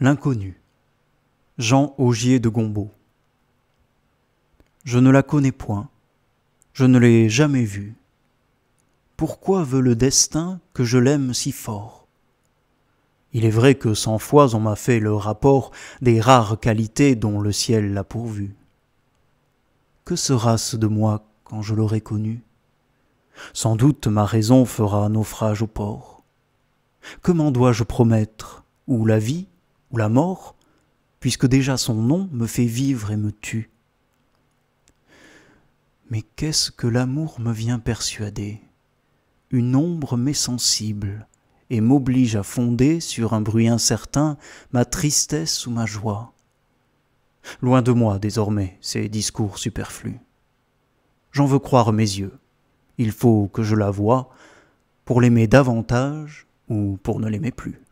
L'inconnu. Jean Augier de Gombeau. Je ne la connais point, je ne l'ai jamais vue. Pourquoi veut le destin que je l'aime si fort Il est vrai que cent fois on m'a fait le rapport des rares qualités dont le ciel l'a pourvu. Que sera-ce de moi quand je l'aurai connue Sans doute ma raison fera naufrage au port. Comment dois-je promettre, ou la vie, ou la mort, puisque déjà son nom me fait vivre et me tue. Mais qu'est-ce que l'amour me vient persuader Une ombre m'est sensible et m'oblige à fonder sur un bruit incertain ma tristesse ou ma joie. Loin de moi désormais ces discours superflus. J'en veux croire mes yeux. Il faut que je la voie pour l'aimer davantage ou pour ne l'aimer plus.